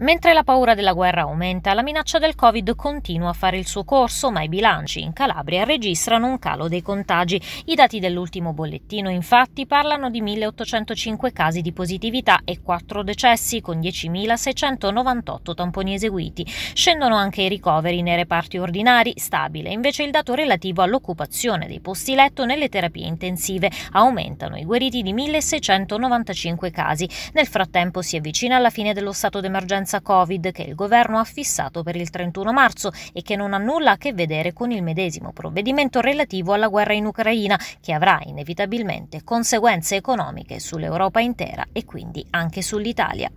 Mentre la paura della guerra aumenta, la minaccia del Covid continua a fare il suo corso, ma i bilanci in Calabria registrano un calo dei contagi. I dati dell'ultimo bollettino, infatti, parlano di 1.805 casi di positività e 4 decessi, con 10.698 tamponi eseguiti. Scendono anche i ricoveri nei reparti ordinari, stabile invece il dato relativo all'occupazione dei posti letto nelle terapie intensive. Aumentano i guariti di 1.695 casi. Nel frattempo si avvicina alla fine dello stato d'emergenza emergenza Covid che il governo ha fissato per il 31 marzo e che non ha nulla a che vedere con il medesimo provvedimento relativo alla guerra in Ucraina, che avrà inevitabilmente conseguenze economiche sull'Europa intera e quindi anche sull'Italia.